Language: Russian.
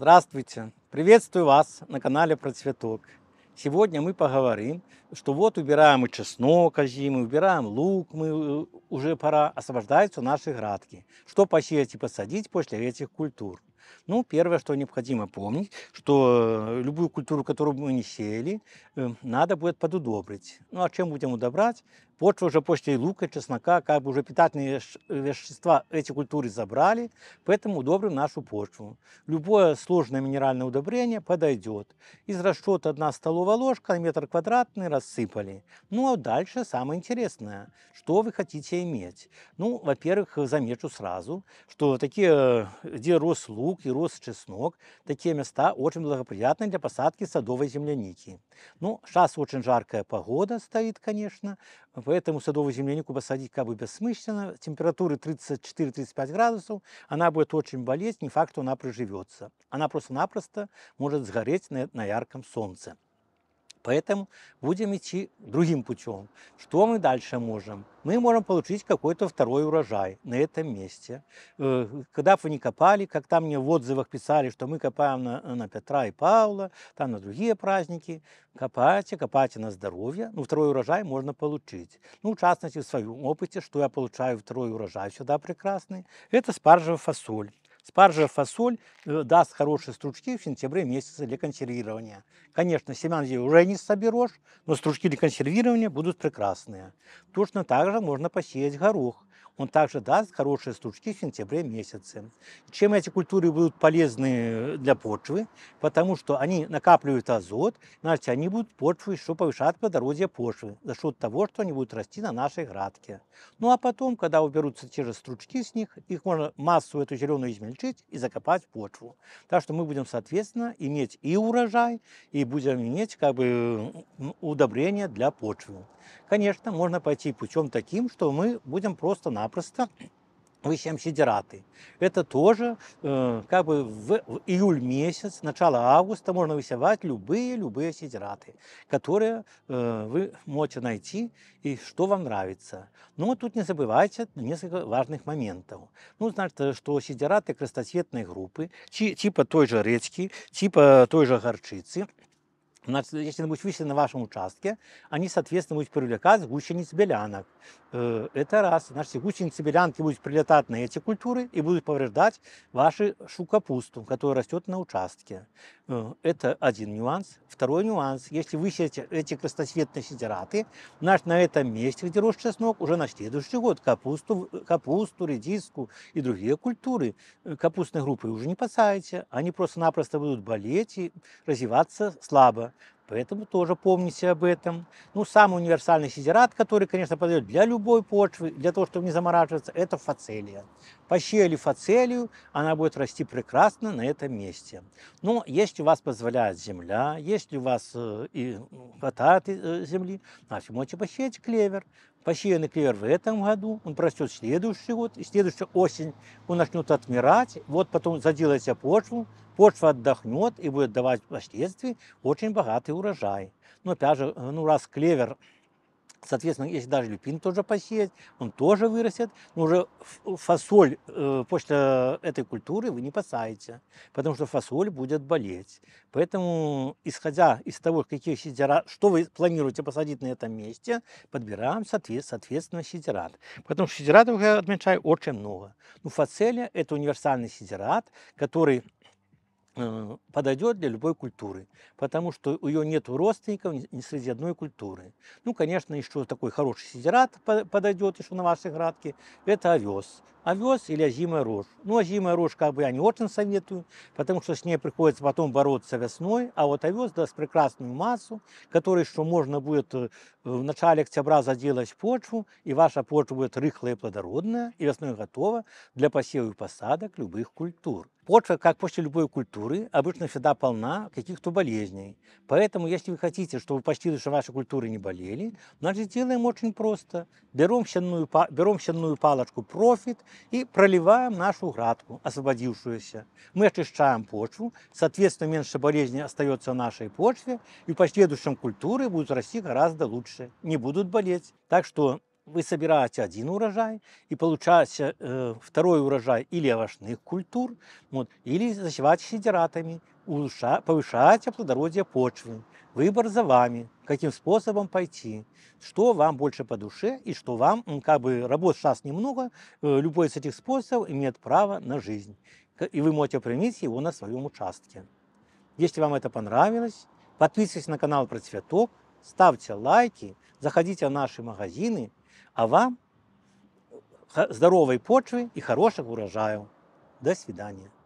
Здравствуйте! Приветствую вас на канале Процветок. Сегодня мы поговорим, что вот убираем и чеснок зимы, убираем лук, мы э, уже пора, освобождаются наши градки. Что посеять и посадить после этих культур? Ну, первое, что необходимо помнить, что э, любую культуру, которую мы не сеяли, э, надо будет подудобрить. Ну, а чем будем удобрать? почва уже после лука, чеснока, как бы уже питательные вещества эти культуры забрали, поэтому удобрим нашу почву. Любое сложное минеральное удобрение подойдет. Из расчета 1 столовая ложка на метр квадратный рассыпали. Ну а дальше самое интересное, что вы хотите иметь. Ну, во-первых, замечу сразу, что такие, где рос лук и рос чеснок, такие места очень благоприятны для посадки садовой земляники. Ну, сейчас очень жаркая погода стоит, конечно, поэтому садовую землянику посадить как бы бессмысленно. Температуры 34-35 градусов, она будет очень болеть, не факт, что она приживется. Она просто-напросто может сгореть на, на ярком солнце. Поэтому будем идти другим путем. Что мы дальше можем? Мы можем получить какой-то второй урожай на этом месте. Э, когда вы не копали, как там мне в отзывах писали, что мы копаем на, на Петра и Павла, там на другие праздники, копайте, копайте на здоровье. Ну, второй урожай можно получить. Ну, в частности, в своем опыте, что я получаю второй урожай сюда прекрасный, это спаржевая фасоль. Спаржа, фасоль э, даст хорошие стручки в сентябре месяце для консервирования. Конечно, семян здесь уже не соберешь, но стручки для консервирования будут прекрасные. Точно так же можно посеять горох. Он также даст хорошие стручки в сентябре месяце. Чем эти культуры будут полезны для почвы? Потому что они накапливают азот, значит, они будут почву еще повышать плодородие почвы за счет того, что они будут расти на нашей градке. Ну а потом, когда уберутся те же стручки с них, их можно массу эту зеленую измельчать, измельчить и закопать почву. Так что мы будем, соответственно, иметь и урожай, и будем иметь как бы удобрения для почвы. Конечно, можно пойти путем таким, что мы будем просто-напросто вы чем сидераты. Это тоже э, как бы в, в июль месяц, начало августа можно высевать любые-любые сидераты, которые э, вы можете найти и что вам нравится. Но тут не забывайте несколько важных моментов. Ну, значит, что сидераты крестоцветной группы, типа той же редьки, типа той же горчицы – если они будут высечены на вашем участке, они, соответственно, будут привлекать гусениц белянок. Э, это раз. Значит, гусеницы белянки будут прилетать на эти культуры и будут повреждать вашу шукапусту, которая растет на участке. Э, это один нюанс. Второй нюанс. Если вы сеете эти красноцветные сидераты, значит, на этом месте, где рос чеснок, уже на следующий год капусту, капусту редиску и другие культуры э, капустной группы уже не посадите. Они просто-напросто будут болеть и развиваться слабо. Поэтому тоже помните об этом. Ну, самый универсальный сидерат, который, конечно, подойдет для любой почвы, для того, чтобы не замораживаться, это фацелия. Пощели фацелию, она будет расти прекрасно на этом месте. Но если у вас позволяет земля, если у вас э, и хватает э, земли, значит, можете посеять клевер. Посеянный клевер в этом году, он простет следующий год, и следующая осень он начнет отмирать, вот потом заделайте почву, почва отдохнет и будет давать впоследствии очень богатый урожай. Но ну, опять же, э, ну раз клевер Соответственно, если даже люпин тоже посеять, он тоже вырастет, но уже фасоль э, после этой культуры вы не посадите, потому что фасоль будет болеть. Поэтому, исходя из того, какие сидера, что вы планируете посадить на этом месте, подбираем, соответственно, сидерат. Потому сидератов, я отмечаю, очень много. Ну, фацелия – это универсальный сидерат, который Э, подойдет для любой культуры, потому что у нее нет родственников ни среди одной культуры. Ну, конечно, еще такой хороший сидерат подойдет еще на вашей градке, это овес. Овес или озимая рожь. Ну, озимая рожь как бы я не очень советую, потому что с ней приходится потом бороться весной, а вот овес даст прекрасную массу, которой еще можно будет э, в начале октября заделать почву, и ваша почва будет рыхлая и плодородная, и весной готова для посевов и посадок любых культур. Почва, как после любой культуры, обычно всегда полна каких-то болезней. Поэтому, если вы хотите, чтобы почти что ваши культуры не болели, значит, делаем очень просто. Берем щенную, берем щенную палочку профит и проливаем нашу градку, освободившуюся. Мы очищаем почву, соответственно, меньше болезней остается в нашей почве, и в последующем культуры будут расти гораздо лучше, не будут болеть. Так что вы собираете один урожай и получаете э, второй урожай или овощных культур, вот, или засевать сидератами, улучша, повышаете плодородие почвы. Выбор за вами, каким способом пойти, что вам больше по душе и что вам, как бы работ сейчас немного, э, любой из этих способов имеет право на жизнь. И вы можете применить его на своем участке. Если вам это понравилось, подписывайтесь на канал про цветок, ставьте лайки, заходите в наши магазины – а вам э, здоровой почвы и хороших урожаев. До свидания.